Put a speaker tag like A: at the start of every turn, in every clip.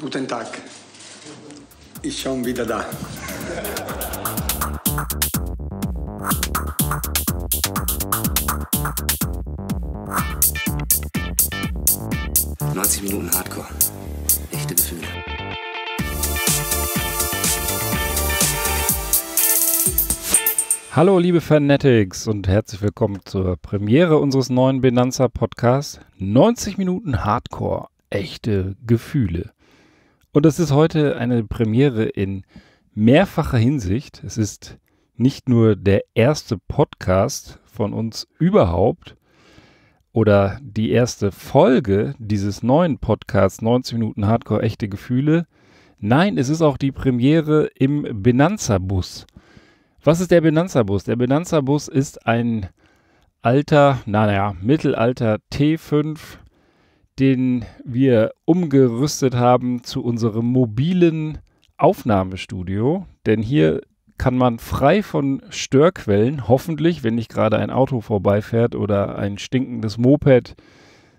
A: Guten Tag. Ich schon wieder da. Neunzig Minuten Hardcore. Echte Gefühle. Hallo liebe Fanatics und herzlich willkommen zur Premiere unseres neuen Benanza Podcasts 90 Minuten Hardcore, echte Gefühle. Und das ist heute eine Premiere in mehrfacher Hinsicht. Es ist nicht nur der erste Podcast von uns überhaupt oder die erste Folge dieses neuen Podcasts 90 Minuten Hardcore echte Gefühle. Nein, es ist auch die Premiere im Benanza-Bus. Was ist der Benanza-Bus? Der Benanza-Bus ist ein alter, naja, Mittelalter T5 den wir umgerüstet haben zu unserem mobilen Aufnahmestudio. Denn hier kann man frei von Störquellen, hoffentlich, wenn nicht gerade ein Auto vorbeifährt oder ein stinkendes Moped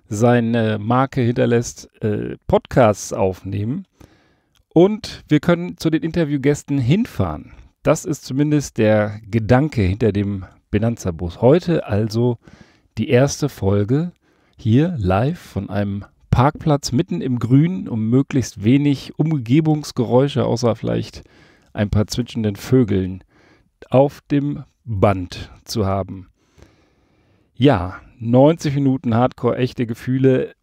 A: seine Marke hinterlässt, äh, Podcasts aufnehmen. Und wir können zu den Interviewgästen hinfahren. Das ist zumindest der Gedanke hinter dem Benanza-Bus. Heute also die erste Folge hier live von einem Parkplatz mitten im Grün, um möglichst wenig Umgebungsgeräusche, außer vielleicht ein paar zwitschenden Vögeln, auf dem Band zu haben. Ja, 90 Minuten Hardcore, echte Gefühle.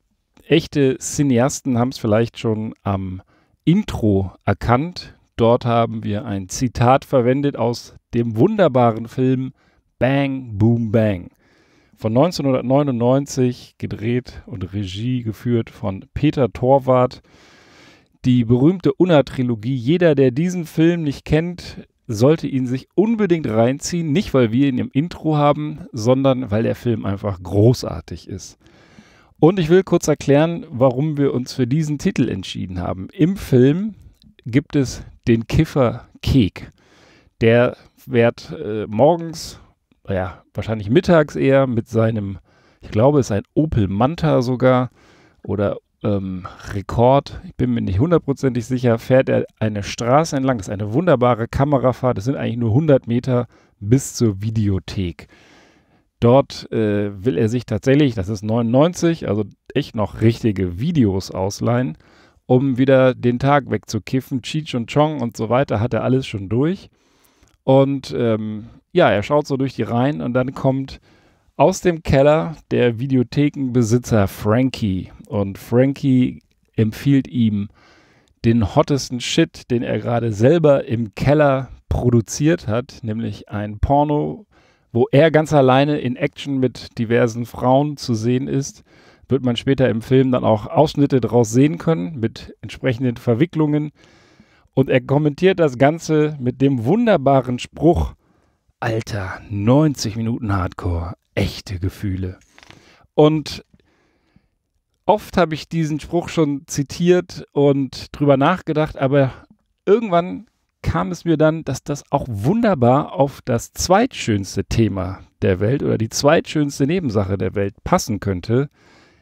A: Echte Cineasten haben es vielleicht schon am Intro erkannt. Dort haben wir ein Zitat verwendet aus dem wunderbaren Film Bang Boom Bang von 1999 gedreht und Regie geführt von Peter Torwart. Die berühmte Unna-Trilogie. Jeder, der diesen Film nicht kennt, sollte ihn sich unbedingt reinziehen. Nicht, weil wir ihn im Intro haben, sondern weil der Film einfach großartig ist. Und ich will kurz erklären, warum wir uns für diesen Titel entschieden haben. Im Film gibt es den Kiffer Kek. Der wird äh, morgens ja, wahrscheinlich mittags eher mit seinem, ich glaube, es ist ein Opel Manta sogar oder ähm, Rekord, ich bin mir nicht hundertprozentig sicher, fährt er eine Straße entlang. Das ist eine wunderbare Kamerafahrt. Es sind eigentlich nur 100 Meter bis zur Videothek. Dort äh, will er sich tatsächlich, das ist 99, also echt noch richtige Videos ausleihen, um wieder den Tag wegzukiffen. Cheech und Chong und so weiter hat er alles schon durch. Und ähm, ja, er schaut so durch die Reihen und dann kommt aus dem Keller der Videothekenbesitzer Frankie. Und Frankie empfiehlt ihm den hottesten Shit, den er gerade selber im Keller produziert hat, nämlich ein Porno, wo er ganz alleine in Action mit diversen Frauen zu sehen ist. Wird man später im Film dann auch Ausschnitte daraus sehen können mit entsprechenden Verwicklungen. Und er kommentiert das Ganze mit dem wunderbaren Spruch, Alter, 90 Minuten Hardcore, echte Gefühle. Und oft habe ich diesen Spruch schon zitiert und drüber nachgedacht, aber irgendwann kam es mir dann, dass das auch wunderbar auf das zweitschönste Thema der Welt oder die zweitschönste Nebensache der Welt passen könnte,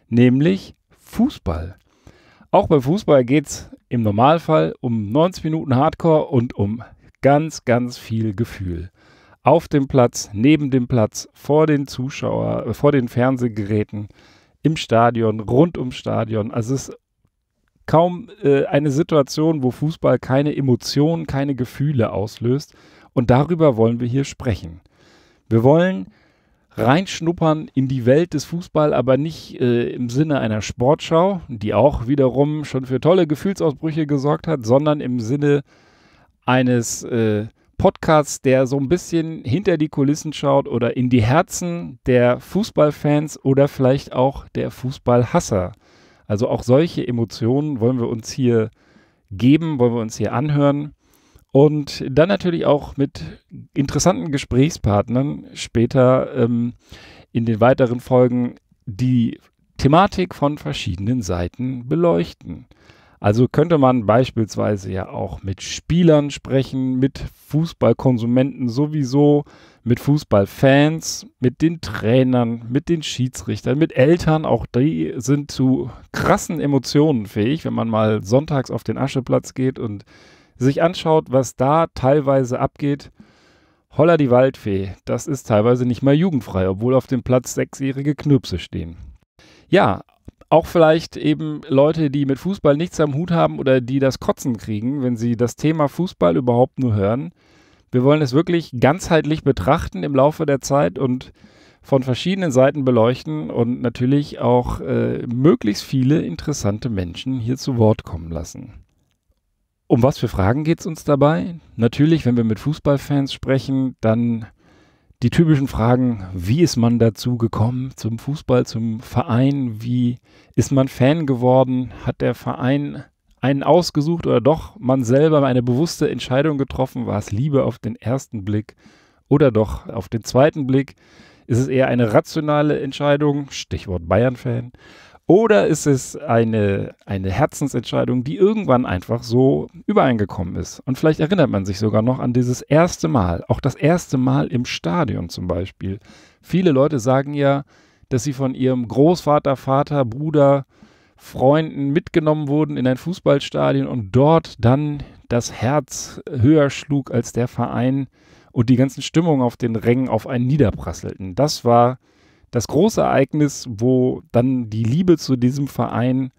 A: nämlich Fußball. Auch bei Fußball geht es im Normalfall um 90 Minuten Hardcore und um ganz, ganz viel Gefühl. Auf dem Platz, neben dem Platz, vor den Zuschauer, äh, vor den Fernsehgeräten, im Stadion, rund ums Stadion. Also es ist kaum äh, eine Situation, wo Fußball keine Emotionen, keine Gefühle auslöst. Und darüber wollen wir hier sprechen. Wir wollen reinschnuppern in die Welt des Fußball, aber nicht äh, im Sinne einer Sportschau, die auch wiederum schon für tolle Gefühlsausbrüche gesorgt hat, sondern im Sinne eines äh, Podcasts, der so ein bisschen hinter die Kulissen schaut oder in die Herzen der Fußballfans oder vielleicht auch der Fußballhasser. Also auch solche Emotionen wollen wir uns hier geben, wollen wir uns hier anhören. Und dann natürlich auch mit interessanten Gesprächspartnern später ähm, in den weiteren Folgen die Thematik von verschiedenen Seiten beleuchten. Also könnte man beispielsweise ja auch mit Spielern sprechen, mit Fußballkonsumenten sowieso, mit Fußballfans, mit den Trainern, mit den Schiedsrichtern, mit Eltern. Auch die sind zu krassen Emotionen fähig, wenn man mal sonntags auf den Ascheplatz geht und sich anschaut, was da teilweise abgeht, holla die Waldfee, das ist teilweise nicht mal jugendfrei, obwohl auf dem Platz sechsjährige Knirpse stehen. Ja, auch vielleicht eben Leute, die mit Fußball nichts am Hut haben oder die das Kotzen kriegen, wenn sie das Thema Fußball überhaupt nur hören. Wir wollen es wirklich ganzheitlich betrachten im Laufe der Zeit und von verschiedenen Seiten beleuchten und natürlich auch äh, möglichst viele interessante Menschen hier zu Wort kommen lassen. Um was für Fragen geht es uns dabei? Natürlich, wenn wir mit Fußballfans sprechen, dann die typischen Fragen, wie ist man dazu gekommen zum Fußball, zum Verein, wie ist man Fan geworden, hat der Verein einen ausgesucht oder doch man selber eine bewusste Entscheidung getroffen, war es Liebe auf den ersten Blick oder doch auf den zweiten Blick, ist es eher eine rationale Entscheidung, Stichwort Bayern-Fan, oder ist es eine, eine Herzensentscheidung, die irgendwann einfach so übereingekommen ist? Und vielleicht erinnert man sich sogar noch an dieses erste Mal, auch das erste Mal im Stadion zum Beispiel. Viele Leute sagen ja, dass sie von ihrem Großvater, Vater, Bruder, Freunden mitgenommen wurden in ein Fußballstadion und dort dann das Herz höher schlug als der Verein und die ganzen Stimmungen auf den Rängen auf einen niederprasselten. Das war das große Ereignis, wo dann die Liebe zu diesem Verein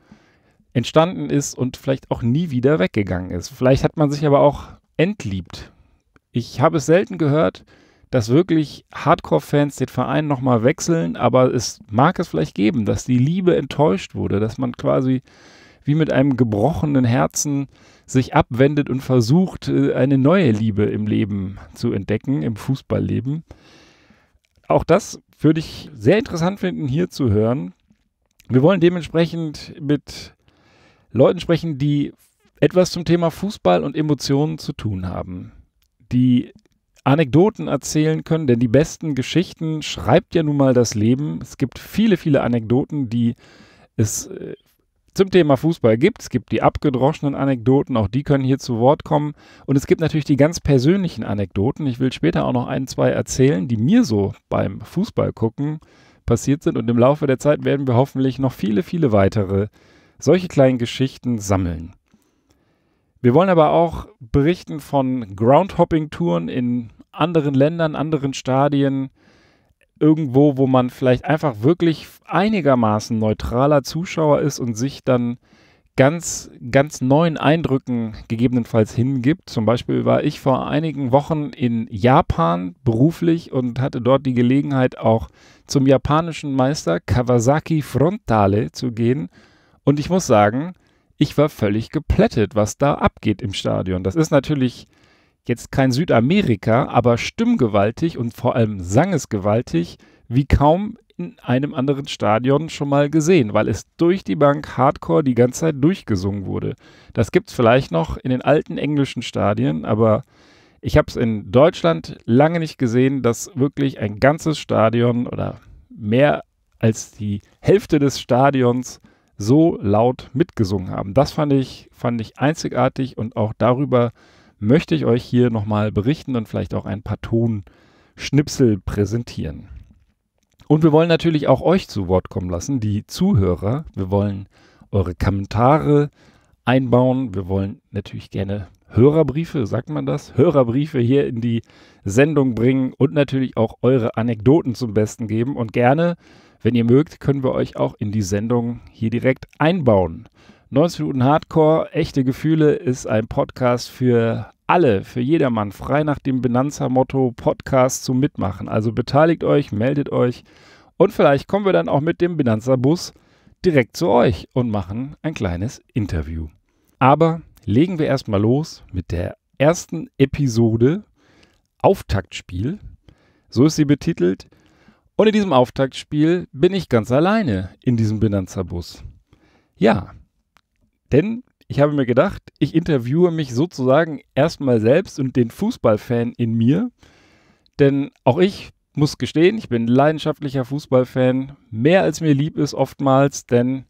A: entstanden ist und vielleicht auch nie wieder weggegangen ist. Vielleicht hat man sich aber auch entliebt. Ich habe es selten gehört, dass wirklich Hardcore-Fans den Verein nochmal wechseln, aber es mag es vielleicht geben, dass die Liebe enttäuscht wurde, dass man quasi wie mit einem gebrochenen Herzen sich abwendet und versucht, äh, eine neue Liebe im Leben zu entdecken, im Fußballleben. Auch das würde ich sehr interessant finden, hier zu hören. Wir wollen dementsprechend mit Leuten sprechen, die etwas zum Thema Fußball und Emotionen zu tun haben, die Anekdoten erzählen können, denn die besten Geschichten schreibt ja nun mal das Leben. Es gibt viele, viele Anekdoten, die es äh, zum Thema Fußball gibt. Es gibt die abgedroschenen Anekdoten, auch die können hier zu Wort kommen. Und es gibt natürlich die ganz persönlichen Anekdoten. Ich will später auch noch ein, zwei erzählen, die mir so beim Fußball gucken passiert sind. Und im Laufe der Zeit werden wir hoffentlich noch viele, viele weitere solche kleinen Geschichten sammeln. Wir wollen aber auch berichten von Groundhopping-Touren in anderen Ländern, anderen Stadien, irgendwo, wo man vielleicht einfach wirklich einigermaßen neutraler Zuschauer ist und sich dann ganz, ganz neuen Eindrücken gegebenenfalls hingibt. Zum Beispiel war ich vor einigen Wochen in Japan beruflich und hatte dort die Gelegenheit, auch zum japanischen Meister Kawasaki Frontale zu gehen. Und ich muss sagen, ich war völlig geplättet, was da abgeht im Stadion. Das ist natürlich jetzt kein Südamerika, aber stimmgewaltig und vor allem sangesgewaltig wie kaum in einem anderen Stadion schon mal gesehen, weil es durch die Bank Hardcore die ganze Zeit durchgesungen wurde. Das gibt es vielleicht noch in den alten englischen Stadien, aber ich habe es in Deutschland lange nicht gesehen, dass wirklich ein ganzes Stadion oder mehr als die Hälfte des Stadions so laut mitgesungen haben. Das fand ich, fand ich einzigartig und auch darüber möchte ich euch hier nochmal berichten und vielleicht auch ein paar Tonschnipsel präsentieren. Und wir wollen natürlich auch euch zu Wort kommen lassen, die Zuhörer. Wir wollen eure Kommentare einbauen. Wir wollen natürlich gerne Hörerbriefe, sagt man das? Hörerbriefe hier in die Sendung bringen und natürlich auch eure Anekdoten zum Besten geben. Und gerne, wenn ihr mögt, können wir euch auch in die Sendung hier direkt einbauen. 90 Minuten Hardcore, echte Gefühle ist ein Podcast für alle, für jedermann, frei nach dem Benanza-Motto Podcast zum Mitmachen. Also beteiligt euch, meldet euch und vielleicht kommen wir dann auch mit dem Benanza-Bus direkt zu euch und machen ein kleines Interview. Aber legen wir erstmal los mit der ersten Episode Auftaktspiel. So ist sie betitelt. Und in diesem Auftaktspiel bin ich ganz alleine in diesem Benanza-Bus. Ja, denn ich habe mir gedacht, ich interviewe mich sozusagen erstmal selbst und den Fußballfan in mir. Denn auch ich muss gestehen, ich bin leidenschaftlicher Fußballfan, mehr als mir lieb ist oftmals, denn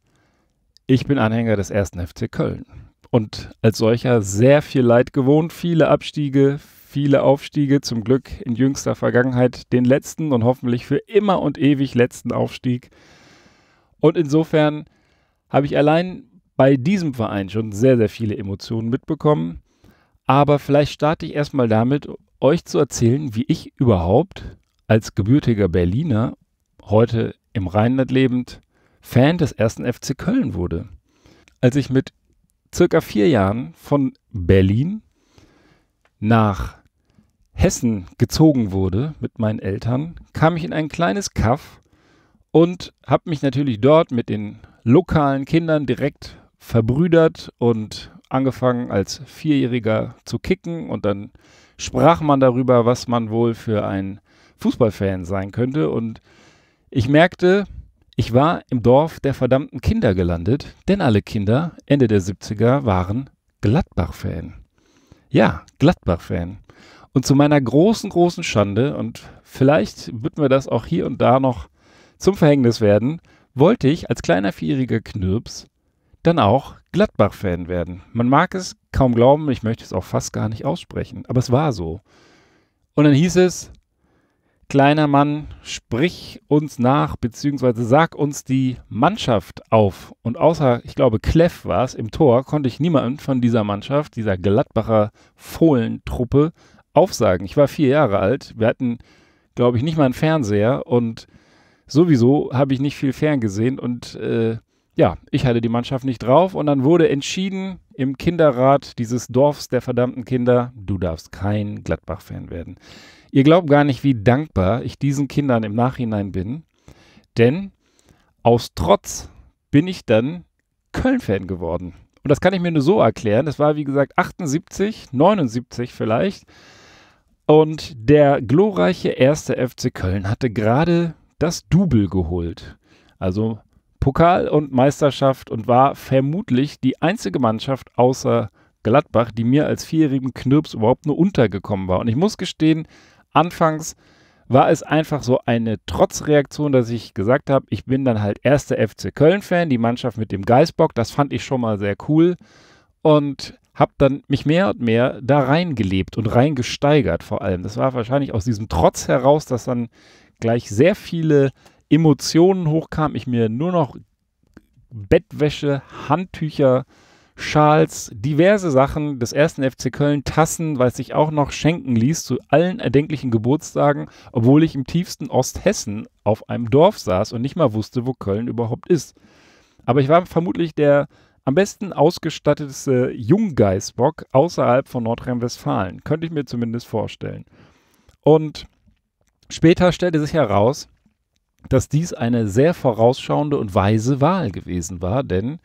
A: ich bin Anhänger des ersten FC Köln und als solcher sehr viel Leid gewohnt, viele Abstiege, viele Aufstiege, zum Glück in jüngster Vergangenheit den letzten und hoffentlich für immer und ewig letzten Aufstieg. Und insofern habe ich allein bei diesem Verein schon sehr, sehr viele Emotionen mitbekommen. Aber vielleicht starte ich erstmal damit, euch zu erzählen, wie ich überhaupt als gebürtiger Berliner, heute im Rheinland lebend, Fan des ersten FC Köln wurde. Als ich mit circa vier Jahren von Berlin nach Hessen gezogen wurde mit meinen Eltern, kam ich in ein kleines Kaff und habe mich natürlich dort mit den lokalen Kindern direkt verbrüdert und angefangen als Vierjähriger zu kicken und dann sprach man darüber, was man wohl für ein Fußballfan sein könnte und ich merkte, ich war im Dorf der verdammten Kinder gelandet, denn alle Kinder Ende der 70er waren Gladbach-Fan. Ja, Gladbach-Fan. Und zu meiner großen, großen Schande, und vielleicht wird mir das auch hier und da noch zum Verhängnis werden, wollte ich als kleiner vierjähriger Knirps dann auch Gladbach-Fan werden. Man mag es kaum glauben, ich möchte es auch fast gar nicht aussprechen, aber es war so. Und dann hieß es, kleiner Mann, sprich uns nach, beziehungsweise sag uns die Mannschaft auf. Und außer, ich glaube, Kleff war es im Tor, konnte ich niemanden von dieser Mannschaft, dieser Gladbacher Fohlentruppe, aufsagen. Ich war vier Jahre alt, wir hatten, glaube ich, nicht mal einen Fernseher und sowieso habe ich nicht viel Fern gesehen und äh, ja, ich hatte die Mannschaft nicht drauf und dann wurde entschieden im Kinderrat dieses Dorfs der verdammten Kinder, du darfst kein Gladbach-Fan werden. Ihr glaubt gar nicht, wie dankbar ich diesen Kindern im Nachhinein bin, denn aus Trotz bin ich dann Köln-Fan geworden. Und das kann ich mir nur so erklären. Das war, wie gesagt, 78, 79 vielleicht. Und der glorreiche erste FC Köln hatte gerade das Double geholt. Also Pokal und Meisterschaft und war vermutlich die einzige Mannschaft außer Gladbach, die mir als vierjährigen Knirps überhaupt nur untergekommen war. Und ich muss gestehen, anfangs war es einfach so eine Trotzreaktion, dass ich gesagt habe, ich bin dann halt erster FC Köln-Fan, die Mannschaft mit dem Geißbock, das fand ich schon mal sehr cool und habe dann mich mehr und mehr da reingelebt und reingesteigert vor allem. Das war wahrscheinlich aus diesem Trotz heraus, dass dann gleich sehr viele Emotionen hochkam, ich mir nur noch Bettwäsche, Handtücher, Schals, diverse Sachen des ersten FC Köln, Tassen, weil es sich auch noch schenken ließ zu allen erdenklichen Geburtstagen, obwohl ich im tiefsten Osthessen auf einem Dorf saß und nicht mal wusste, wo Köln überhaupt ist. Aber ich war vermutlich der am besten ausgestatteteste Junggeißbock außerhalb von Nordrhein-Westfalen, könnte ich mir zumindest vorstellen. Und später stellte sich heraus, dass dies eine sehr vorausschauende und weise Wahl gewesen war, denn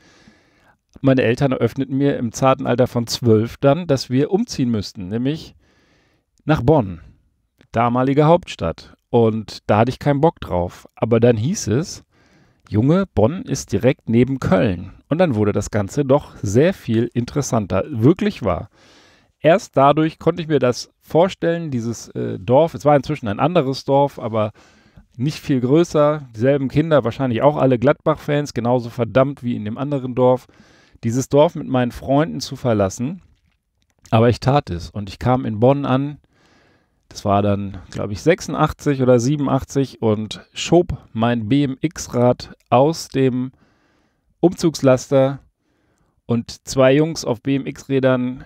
A: meine Eltern eröffneten mir im zarten Alter von zwölf dann, dass wir umziehen müssten, nämlich nach Bonn, damalige Hauptstadt. Und da hatte ich keinen Bock drauf. Aber dann hieß es, Junge, Bonn ist direkt neben Köln. Und dann wurde das Ganze doch sehr viel interessanter. Wirklich wahr. Erst dadurch konnte ich mir das vorstellen, dieses äh, Dorf. Es war inzwischen ein anderes Dorf, aber nicht viel größer, dieselben Kinder, wahrscheinlich auch alle Gladbach-Fans, genauso verdammt wie in dem anderen Dorf, dieses Dorf mit meinen Freunden zu verlassen. Aber ich tat es und ich kam in Bonn an. Das war dann, glaube ich, 86 oder 87 und schob mein BMX-Rad aus dem Umzugslaster und zwei Jungs auf BMX-Rädern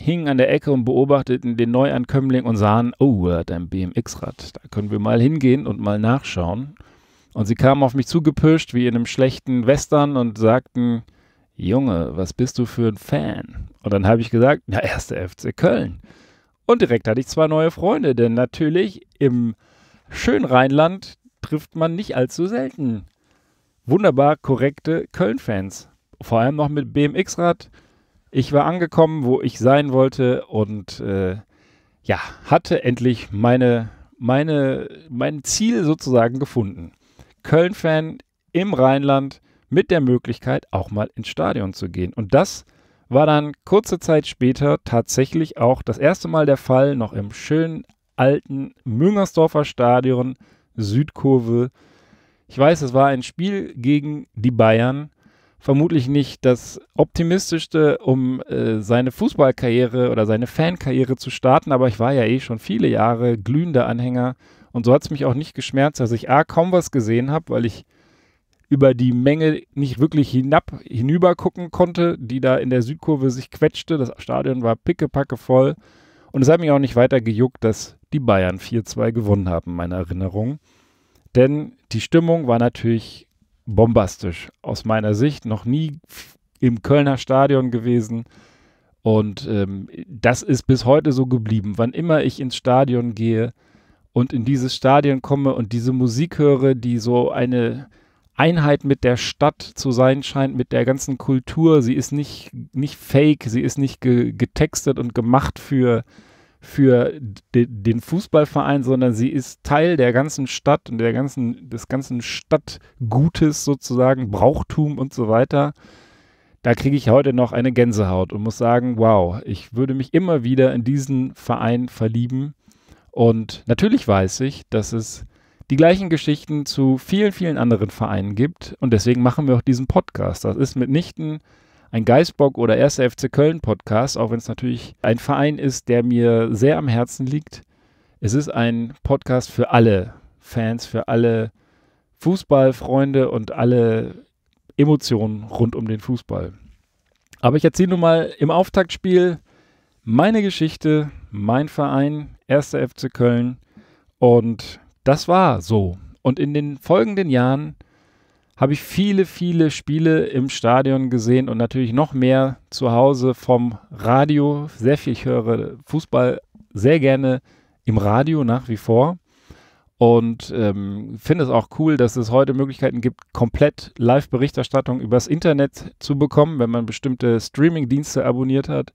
A: hingen an der Ecke und beobachteten den Neuankömmling und sahen, oh, er hat ein BMX-Rad. Da können wir mal hingehen und mal nachschauen. Und sie kamen auf mich zugepirscht wie in einem schlechten Western und sagten, Junge, was bist du für ein Fan? Und dann habe ich gesagt, na, erster FC Köln. Und direkt hatte ich zwei neue Freunde, denn natürlich im schönen Rheinland trifft man nicht allzu selten wunderbar korrekte Köln-Fans. Vor allem noch mit BMX-Rad, ich war angekommen, wo ich sein wollte und äh, ja, hatte endlich meine, meine, mein Ziel sozusagen gefunden. Köln-Fan im Rheinland mit der Möglichkeit, auch mal ins Stadion zu gehen. Und das war dann kurze Zeit später tatsächlich auch das erste Mal der Fall, noch im schönen alten Müngersdorfer Stadion, Südkurve. Ich weiß, es war ein Spiel gegen die Bayern vermutlich nicht das optimistischste, um äh, seine Fußballkarriere oder seine Fankarriere zu starten, aber ich war ja eh schon viele Jahre glühender Anhänger und so hat es mich auch nicht geschmerzt, dass ich A, kaum was gesehen habe, weil ich über die Menge nicht wirklich hinab, hinüber gucken konnte, die da in der Südkurve sich quetschte. Das Stadion war pickepacke voll. Und es hat mich auch nicht weiter gejuckt, dass die Bayern 4-2 gewonnen haben, meine Erinnerung. Denn die Stimmung war natürlich bombastisch aus meiner Sicht. Noch nie im Kölner Stadion gewesen. Und ähm, das ist bis heute so geblieben. Wann immer ich ins Stadion gehe und in dieses Stadion komme und diese Musik höre, die so eine Einheit mit der Stadt zu sein scheint, mit der ganzen Kultur, sie ist nicht, nicht fake, sie ist nicht ge getextet und gemacht für für den Fußballverein, sondern sie ist Teil der ganzen Stadt und der ganzen, des ganzen Stadtgutes sozusagen, Brauchtum und so weiter. Da kriege ich heute noch eine Gänsehaut und muss sagen, wow, ich würde mich immer wieder in diesen Verein verlieben. Und natürlich weiß ich, dass es die gleichen Geschichten zu vielen, vielen anderen Vereinen gibt. Und deswegen machen wir auch diesen Podcast. Das ist mitnichten ein Geistbock oder 1. FC Köln Podcast, auch wenn es natürlich ein Verein ist, der mir sehr am Herzen liegt. Es ist ein Podcast für alle Fans, für alle Fußballfreunde und alle Emotionen rund um den Fußball. Aber ich erzähle nun mal im Auftaktspiel meine Geschichte, mein Verein, 1. FC Köln. Und das war so. Und in den folgenden Jahren habe ich viele, viele Spiele im Stadion gesehen und natürlich noch mehr zu Hause vom Radio. Sehr viel, ich höre Fußball sehr gerne im Radio nach wie vor. Und ähm, finde es auch cool, dass es heute Möglichkeiten gibt, komplett Live-Berichterstattung übers Internet zu bekommen, wenn man bestimmte Streaming-Dienste abonniert hat.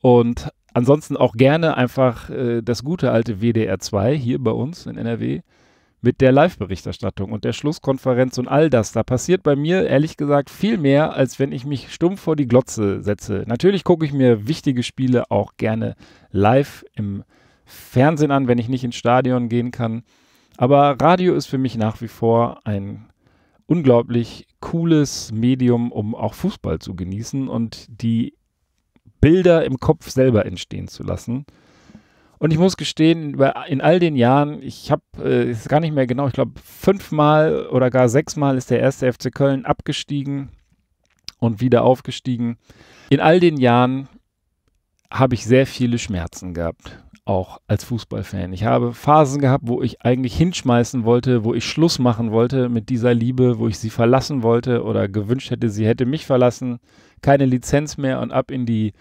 A: Und ansonsten auch gerne einfach äh, das gute alte WDR 2 hier bei uns in NRW mit der Live-Berichterstattung und der Schlusskonferenz und all das. Da passiert bei mir ehrlich gesagt viel mehr, als wenn ich mich stumpf vor die Glotze setze. Natürlich gucke ich mir wichtige Spiele auch gerne live im Fernsehen an, wenn ich nicht ins Stadion gehen kann. Aber Radio ist für mich nach wie vor ein unglaublich cooles Medium, um auch Fußball zu genießen und die Bilder im Kopf selber entstehen zu lassen. Und ich muss gestehen, in all den Jahren, ich habe äh, es gar nicht mehr genau, ich glaube fünfmal oder gar sechsmal ist der erste FC Köln abgestiegen und wieder aufgestiegen. In all den Jahren habe ich sehr viele Schmerzen gehabt, auch als Fußballfan. Ich habe Phasen gehabt, wo ich eigentlich hinschmeißen wollte, wo ich Schluss machen wollte mit dieser Liebe, wo ich sie verlassen wollte oder gewünscht hätte, sie hätte mich verlassen. Keine Lizenz mehr und ab in die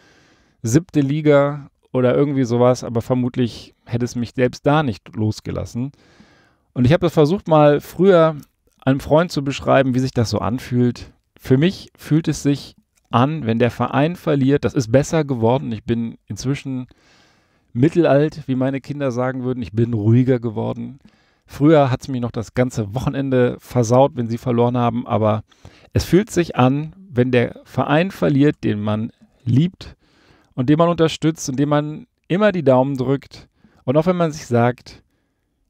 A: siebte Liga oder irgendwie sowas, aber vermutlich hätte es mich selbst da nicht losgelassen. Und ich habe das versucht mal früher einem Freund zu beschreiben, wie sich das so anfühlt. Für mich fühlt es sich an, wenn der Verein verliert. Das ist besser geworden. Ich bin inzwischen mittelalt, wie meine Kinder sagen würden. Ich bin ruhiger geworden. Früher hat es mich noch das ganze Wochenende versaut, wenn sie verloren haben. Aber es fühlt sich an, wenn der Verein verliert, den man liebt und den man unterstützt und dem man immer die Daumen drückt. Und auch wenn man sich sagt,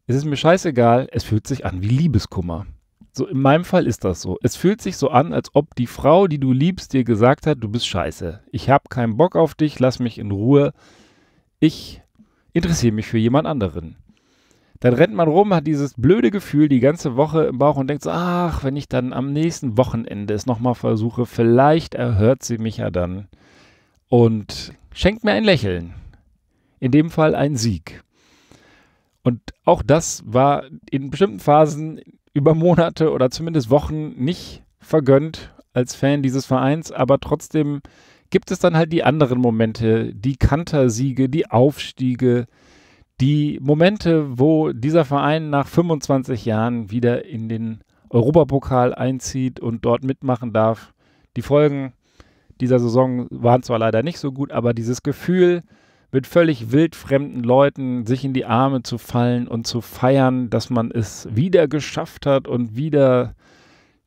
A: es ist mir scheißegal, es fühlt sich an wie Liebeskummer. So in meinem Fall ist das so. Es fühlt sich so an, als ob die Frau, die du liebst, dir gesagt hat, du bist scheiße. Ich habe keinen Bock auf dich, lass mich in Ruhe. Ich interessiere mich für jemand anderen. Dann rennt man rum, hat dieses blöde Gefühl die ganze Woche im Bauch und denkt so, ach, wenn ich dann am nächsten Wochenende es nochmal versuche, vielleicht erhört sie mich ja dann und schenkt mir ein Lächeln. In dem Fall ein Sieg. Und auch das war in bestimmten Phasen über Monate oder zumindest Wochen nicht vergönnt als Fan dieses Vereins, aber trotzdem gibt es dann halt die anderen Momente, die Kantersiege, die Aufstiege, die Momente, wo dieser Verein nach 25 Jahren wieder in den Europapokal einzieht und dort mitmachen darf. Die Folgen dieser Saison waren zwar leider nicht so gut, aber dieses Gefühl, mit völlig wildfremden Leuten sich in die Arme zu fallen und zu feiern, dass man es wieder geschafft hat und wieder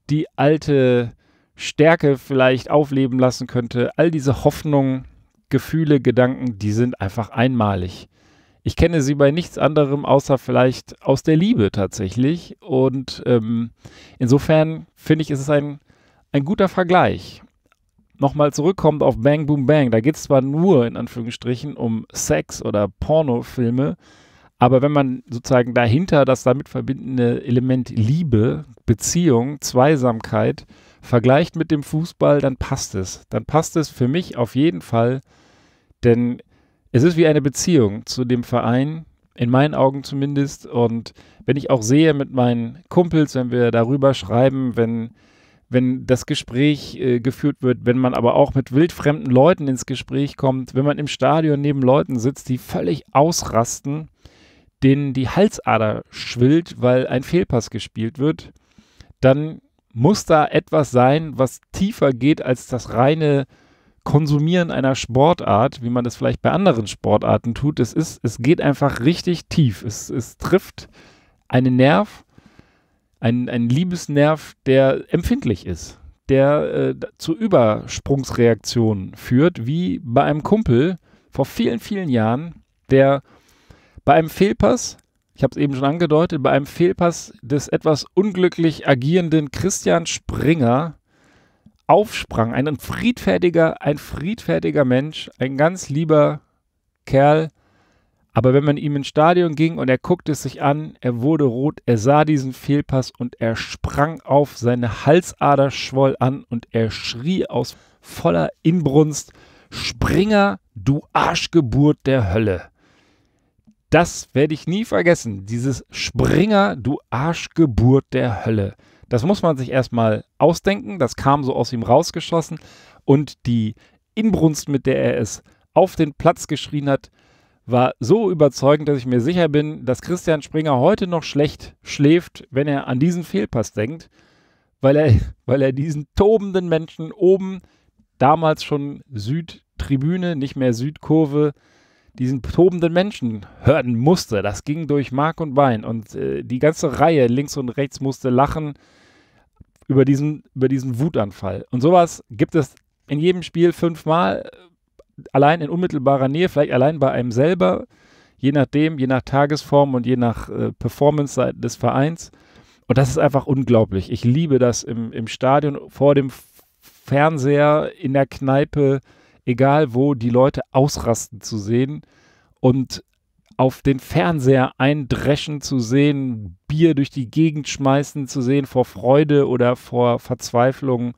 A: die alte Stärke vielleicht aufleben lassen könnte. All diese Hoffnungen, Gefühle, Gedanken, die sind einfach einmalig. Ich kenne sie bei nichts anderem außer vielleicht aus der Liebe tatsächlich. Und ähm, insofern finde ich, ist es ein, ein guter Vergleich nochmal zurückkommt auf Bang Boom Bang, da geht es zwar nur in Anführungsstrichen um Sex oder Pornofilme, aber wenn man sozusagen dahinter das damit verbindende Element Liebe, Beziehung, Zweisamkeit vergleicht mit dem Fußball, dann passt es. Dann passt es für mich auf jeden Fall, denn es ist wie eine Beziehung zu dem Verein, in meinen Augen zumindest. Und wenn ich auch sehe mit meinen Kumpels, wenn wir darüber schreiben, wenn wenn das Gespräch äh, geführt wird, wenn man aber auch mit wildfremden Leuten ins Gespräch kommt, wenn man im Stadion neben Leuten sitzt, die völlig ausrasten, denen die Halsader schwillt, weil ein Fehlpass gespielt wird, dann muss da etwas sein, was tiefer geht als das reine Konsumieren einer Sportart, wie man das vielleicht bei anderen Sportarten tut. Es ist, es geht einfach richtig tief. Es, es trifft einen Nerv ein, ein Liebesnerv, der empfindlich ist, der äh, zu Übersprungsreaktionen führt, wie bei einem Kumpel vor vielen, vielen Jahren, der bei einem Fehlpass, ich habe es eben schon angedeutet, bei einem Fehlpass des etwas unglücklich agierenden Christian Springer aufsprang. Ein friedfertiger, ein friedfertiger Mensch, ein ganz lieber Kerl, aber wenn man ihm ins Stadion ging und er guckte es sich an, er wurde rot, er sah diesen Fehlpass und er sprang auf, seine Halsader schwoll an und er schrie aus voller Inbrunst, Springer, du Arschgeburt der Hölle. Das werde ich nie vergessen, dieses Springer, du Arschgeburt der Hölle. Das muss man sich erstmal ausdenken, das kam so aus ihm rausgeschossen und die Inbrunst, mit der er es auf den Platz geschrien hat, war so überzeugend, dass ich mir sicher bin, dass Christian Springer heute noch schlecht schläft, wenn er an diesen Fehlpass denkt, weil er, weil er diesen tobenden Menschen oben, damals schon Südtribüne, nicht mehr Südkurve, diesen tobenden Menschen hören musste. Das ging durch Mark und Bein und äh, die ganze Reihe links und rechts musste lachen über diesen, über diesen Wutanfall. Und sowas gibt es in jedem Spiel fünfmal allein in unmittelbarer Nähe, vielleicht allein bei einem selber, je nachdem, je nach Tagesform und je nach äh, Performance des Vereins. Und das ist einfach unglaublich. Ich liebe das im, im Stadion, vor dem Fernseher, in der Kneipe, egal wo, die Leute ausrasten zu sehen und auf den Fernseher eindreschen zu sehen, Bier durch die Gegend schmeißen zu sehen, vor Freude oder vor Verzweiflung,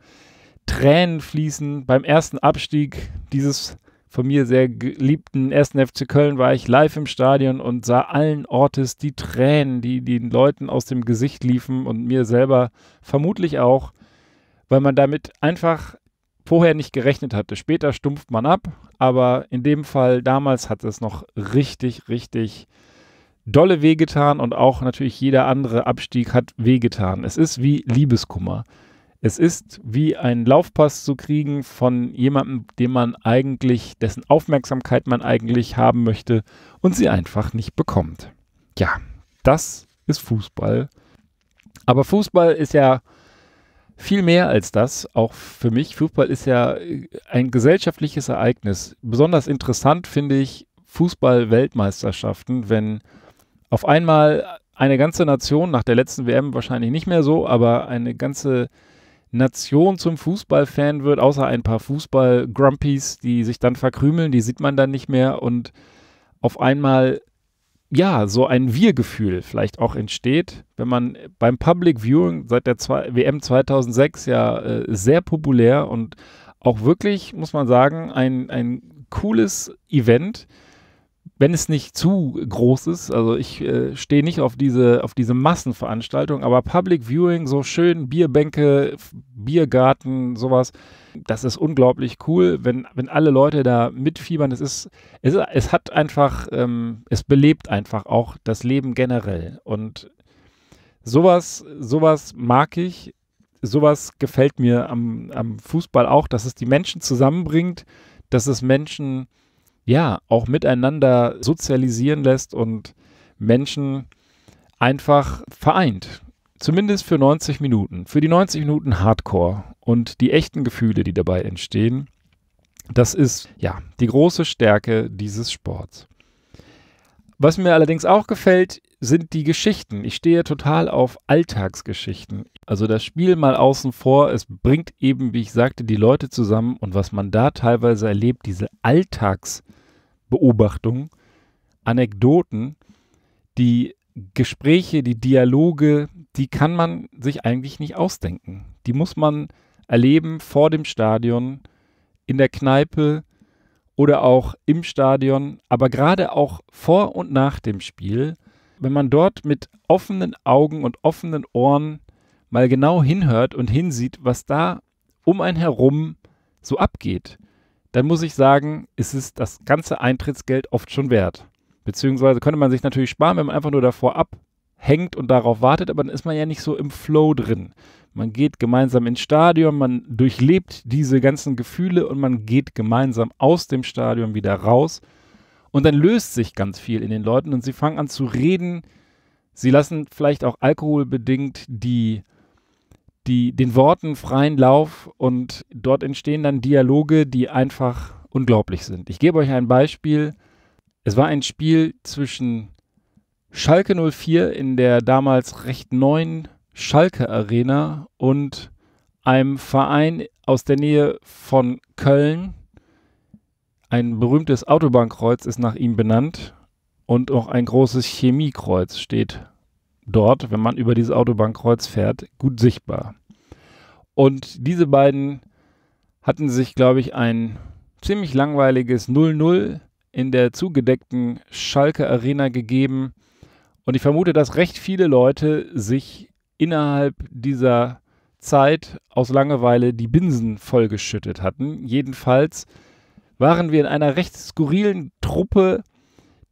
A: Tränen fließen beim ersten Abstieg dieses von mir sehr geliebten 1. FC Köln war ich live im Stadion und sah allen Ortes die Tränen, die den Leuten aus dem Gesicht liefen und mir selber vermutlich auch, weil man damit einfach vorher nicht gerechnet hatte. Später stumpft man ab, aber in dem Fall damals hat es noch richtig, richtig dolle wehgetan und auch natürlich jeder andere Abstieg hat wehgetan. Es ist wie Liebeskummer. Es ist wie einen Laufpass zu kriegen von jemandem, dem man eigentlich, dessen Aufmerksamkeit man eigentlich haben möchte und sie einfach nicht bekommt. Ja, das ist Fußball. Aber Fußball ist ja viel mehr als das, auch für mich. Fußball ist ja äh, ein gesellschaftliches Ereignis. Besonders interessant finde ich Fußball-Weltmeisterschaften, wenn auf einmal eine ganze Nation, nach der letzten WM wahrscheinlich nicht mehr so, aber eine ganze Nation zum Fußballfan wird, außer ein paar Fußball-Grumpies, die sich dann verkrümeln, die sieht man dann nicht mehr und auf einmal ja, so ein Wir-Gefühl vielleicht auch entsteht, wenn man beim Public Viewing seit der zwei, WM 2006 ja äh, sehr populär und auch wirklich, muss man sagen, ein, ein cooles Event, wenn es nicht zu groß ist, also ich äh, stehe nicht auf diese, auf diese Massenveranstaltung, aber Public Viewing, so schön, Bierbänke, Biergarten, sowas, das ist unglaublich cool, wenn, wenn alle Leute da mitfiebern. Es ist, es, es hat einfach, ähm, es belebt einfach auch das Leben generell. Und sowas, sowas mag ich, sowas gefällt mir am, am Fußball auch, dass es die Menschen zusammenbringt, dass es Menschen ja auch miteinander sozialisieren lässt und Menschen einfach vereint. Zumindest für 90 Minuten. Für die 90 Minuten Hardcore und die echten Gefühle, die dabei entstehen. Das ist ja die große Stärke dieses Sports. Was mir allerdings auch gefällt, sind die Geschichten. Ich stehe total auf Alltagsgeschichten. Also das Spiel mal außen vor, es bringt eben, wie ich sagte, die Leute zusammen und was man da teilweise erlebt, diese Alltags Beobachtungen, Anekdoten, die Gespräche, die Dialoge, die kann man sich eigentlich nicht ausdenken. Die muss man erleben vor dem Stadion, in der Kneipe oder auch im Stadion, aber gerade auch vor und nach dem Spiel. Wenn man dort mit offenen Augen und offenen Ohren mal genau hinhört und hinsieht, was da um einen herum so abgeht, dann muss ich sagen, ist es das ganze Eintrittsgeld oft schon wert. Beziehungsweise könnte man sich natürlich sparen, wenn man einfach nur davor abhängt und darauf wartet, aber dann ist man ja nicht so im Flow drin. Man geht gemeinsam ins Stadion, man durchlebt diese ganzen Gefühle und man geht gemeinsam aus dem Stadion wieder raus. Und dann löst sich ganz viel in den Leuten und sie fangen an zu reden. Sie lassen vielleicht auch alkoholbedingt die die, den Worten freien Lauf und dort entstehen dann Dialoge, die einfach unglaublich sind. Ich gebe euch ein Beispiel. Es war ein Spiel zwischen Schalke 04 in der damals recht neuen Schalke Arena und einem Verein aus der Nähe von Köln. Ein berühmtes Autobahnkreuz ist nach ihm benannt und auch ein großes Chemiekreuz steht dort, wenn man über dieses Autobahnkreuz fährt, gut sichtbar. Und diese beiden hatten sich, glaube ich, ein ziemlich langweiliges 0-0 in der zugedeckten Schalke Arena gegeben. Und ich vermute, dass recht viele Leute sich innerhalb dieser Zeit aus Langeweile die Binsen vollgeschüttet hatten. Jedenfalls waren wir in einer recht skurrilen Truppe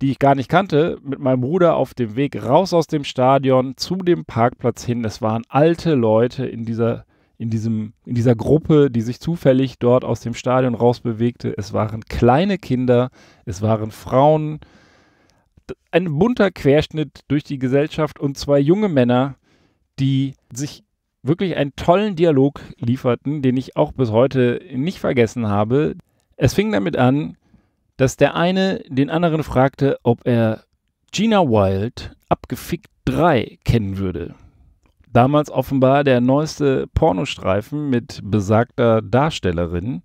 A: die ich gar nicht kannte, mit meinem Bruder auf dem Weg raus aus dem Stadion zu dem Parkplatz hin. Es waren alte Leute in dieser, in diesem, in dieser Gruppe, die sich zufällig dort aus dem Stadion rausbewegte. Es waren kleine Kinder, es waren Frauen. Ein bunter Querschnitt durch die Gesellschaft und zwei junge Männer, die sich wirklich einen tollen Dialog lieferten, den ich auch bis heute nicht vergessen habe. Es fing damit an, dass der eine den anderen fragte, ob er Gina Wild abgefickt 3 kennen würde. Damals offenbar der neueste Pornostreifen mit besagter Darstellerin.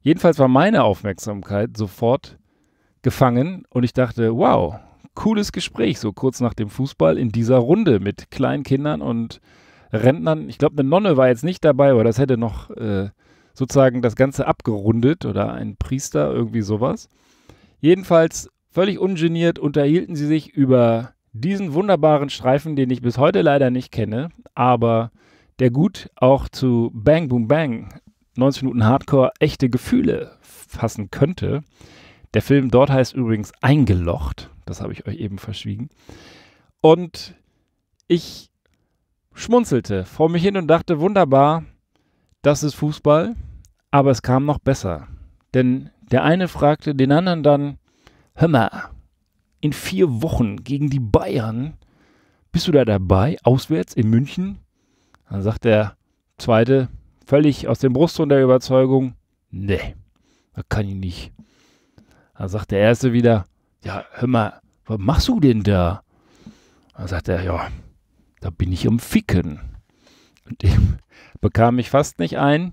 A: Jedenfalls war meine Aufmerksamkeit sofort gefangen und ich dachte, wow, cooles Gespräch, so kurz nach dem Fußball in dieser Runde mit kleinen Kindern und Rentnern. Ich glaube, eine Nonne war jetzt nicht dabei, aber das hätte noch äh, sozusagen das Ganze abgerundet oder ein Priester, irgendwie sowas. Jedenfalls völlig ungeniert unterhielten sie sich über diesen wunderbaren Streifen, den ich bis heute leider nicht kenne, aber der gut auch zu Bang Boom Bang, 90 Minuten Hardcore, echte Gefühle fassen könnte. Der Film dort heißt übrigens Eingelocht, das habe ich euch eben verschwiegen. Und ich schmunzelte vor mich hin und dachte, wunderbar, das ist Fußball, aber es kam noch besser. Denn der eine fragte den anderen dann, hör mal, in vier Wochen gegen die Bayern, bist du da dabei, auswärts in München? Dann sagt der zweite, völlig aus dem Brustton der Überzeugung, nee, das kann ich nicht. Dann sagt der erste wieder, ja, hör mal, was machst du denn da? Dann sagt er, ja, da bin ich am Ficken. Dem bekam ich fast nicht ein.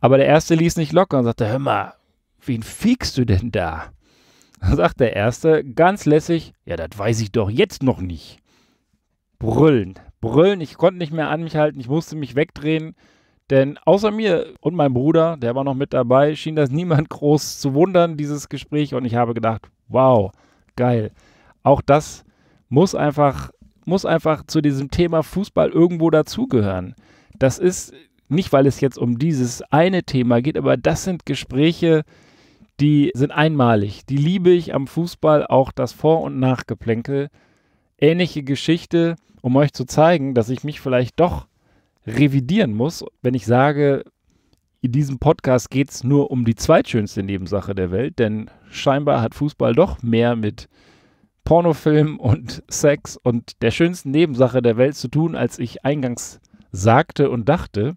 A: Aber der Erste ließ nicht locker und sagte, hör mal, wen fiegst du denn da? Dann sagt der Erste ganz lässig, ja, das weiß ich doch jetzt noch nicht. Brüllen, brüllen, ich konnte nicht mehr an mich halten, ich musste mich wegdrehen, denn außer mir und meinem Bruder, der war noch mit dabei, schien das niemand groß zu wundern, dieses Gespräch. Und ich habe gedacht, wow, geil. Auch das muss einfach muss einfach zu diesem Thema Fußball irgendwo dazugehören. Das ist nicht, weil es jetzt um dieses eine Thema geht, aber das sind Gespräche, die sind einmalig. Die liebe ich am Fußball, auch das Vor- und Nachgeplänkel. Ähnliche Geschichte, um euch zu zeigen, dass ich mich vielleicht doch revidieren muss, wenn ich sage, in diesem Podcast geht es nur um die zweitschönste Nebensache der Welt, denn scheinbar hat Fußball doch mehr mit Pornofilm und Sex und der schönsten Nebensache der Welt zu tun, als ich eingangs sagte und dachte,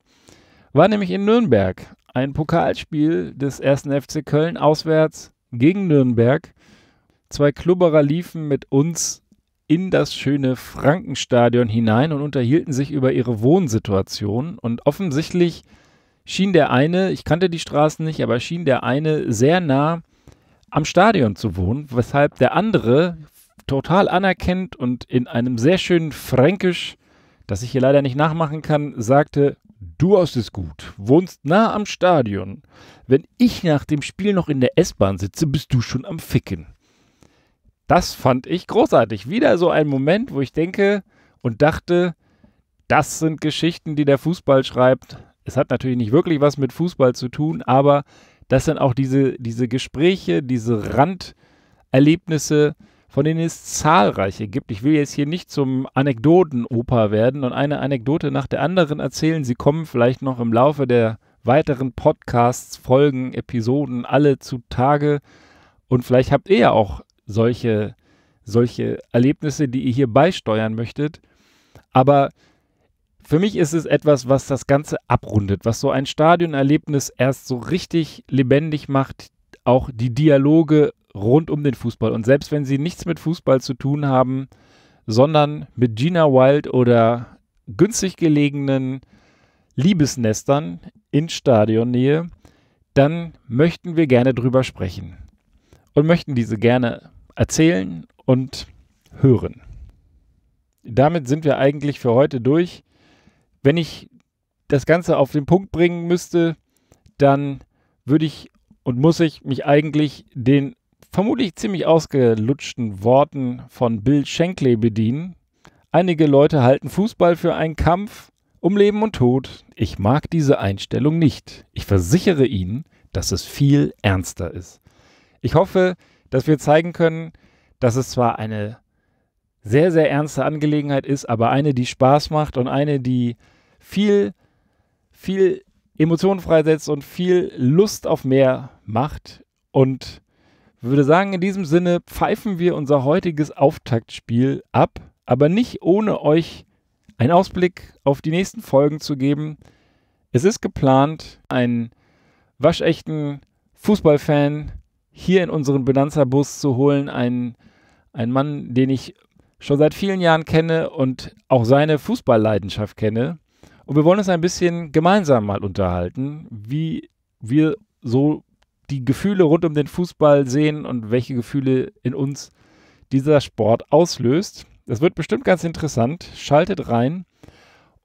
A: war nämlich in Nürnberg ein Pokalspiel des 1. FC Köln auswärts gegen Nürnberg. Zwei Klubberer liefen mit uns in das schöne Frankenstadion hinein und unterhielten sich über ihre Wohnsituation. Und offensichtlich schien der eine, ich kannte die Straßen nicht, aber schien der eine sehr nah am Stadion zu wohnen, weshalb der andere total anerkennt und in einem sehr schönen Fränkisch, das ich hier leider nicht nachmachen kann, sagte, du hast es gut, wohnst nah am Stadion. Wenn ich nach dem Spiel noch in der S-Bahn sitze, bist du schon am Ficken. Das fand ich großartig. Wieder so ein Moment, wo ich denke und dachte, das sind Geschichten, die der Fußball schreibt. Es hat natürlich nicht wirklich was mit Fußball zu tun, aber das sind auch diese, diese Gespräche, diese Randerlebnisse, von denen es zahlreiche gibt. Ich will jetzt hier nicht zum Anekdotenoper werden und eine Anekdote nach der anderen erzählen. Sie kommen vielleicht noch im Laufe der weiteren Podcasts, Folgen, Episoden alle zutage. Und vielleicht habt ihr ja auch solche, solche Erlebnisse, die ihr hier beisteuern möchtet. Aber für mich ist es etwas, was das Ganze abrundet, was so ein Stadionerlebnis erst so richtig lebendig macht, auch die Dialoge rund um den Fußball. Und selbst wenn sie nichts mit Fußball zu tun haben, sondern mit Gina Wild oder günstig gelegenen Liebesnestern in Stadionnähe, dann möchten wir gerne drüber sprechen und möchten diese gerne erzählen und hören. Damit sind wir eigentlich für heute durch. Wenn ich das Ganze auf den Punkt bringen müsste, dann würde ich und muss ich mich eigentlich den vermutlich ziemlich ausgelutschten Worten von Bill Shankly bedienen. Einige Leute halten Fußball für einen Kampf um Leben und Tod. Ich mag diese Einstellung nicht. Ich versichere Ihnen, dass es viel ernster ist. Ich hoffe, dass wir zeigen können, dass es zwar eine sehr, sehr ernste Angelegenheit ist, aber eine, die Spaß macht und eine, die viel, viel Emotionen freisetzt und viel Lust auf mehr macht. Und würde sagen, in diesem Sinne pfeifen wir unser heutiges Auftaktspiel ab, aber nicht ohne euch einen Ausblick auf die nächsten Folgen zu geben. Es ist geplant, einen waschechten Fußballfan hier in unseren Benanza-Bus zu holen. Ein, ein Mann, den ich schon seit vielen Jahren kenne und auch seine Fußballleidenschaft kenne. Und wir wollen uns ein bisschen gemeinsam mal unterhalten, wie wir so die Gefühle rund um den Fußball sehen und welche Gefühle in uns dieser Sport auslöst. Das wird bestimmt ganz interessant. Schaltet rein.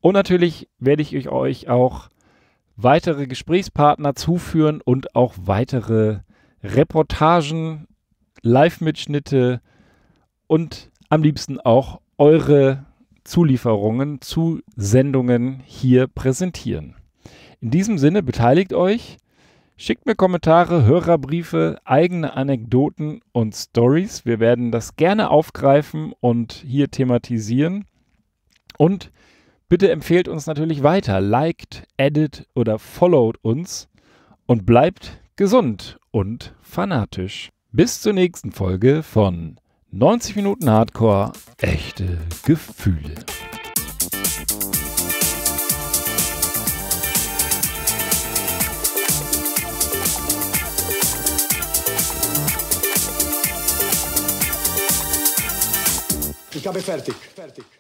A: Und natürlich werde ich euch auch weitere Gesprächspartner zuführen und auch weitere Reportagen, Live-Mitschnitte und am liebsten auch eure Zulieferungen zu Sendungen hier präsentieren. In diesem Sinne beteiligt euch Schickt mir Kommentare, Hörerbriefe, eigene Anekdoten und Stories. Wir werden das gerne aufgreifen und hier thematisieren. Und bitte empfehlt uns natürlich weiter, liked, edit oder followed uns und bleibt gesund und fanatisch. Bis zur nächsten Folge von 90 Minuten Hardcore, echte Gefühle. Fica bem fértil.